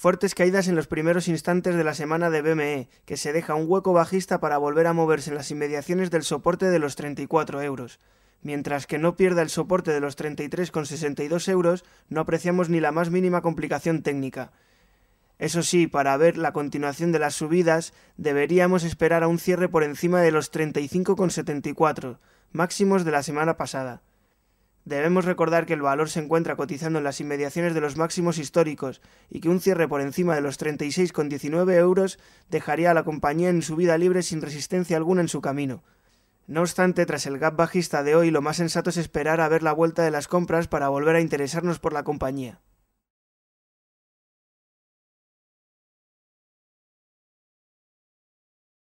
Fuertes caídas en los primeros instantes de la semana de BME, que se deja un hueco bajista para volver a moverse en las inmediaciones del soporte de los 34 euros. Mientras que no pierda el soporte de los 33,62 euros, no apreciamos ni la más mínima complicación técnica. Eso sí, para ver la continuación de las subidas, deberíamos esperar a un cierre por encima de los 35,74, máximos de la semana pasada. Debemos recordar que el valor se encuentra cotizando en las inmediaciones de los máximos históricos y que un cierre por encima de los 36,19 euros dejaría a la compañía en su vida libre sin resistencia alguna en su camino. No obstante, tras el gap bajista de hoy, lo más sensato es esperar a ver la vuelta de las compras para volver a interesarnos por la compañía.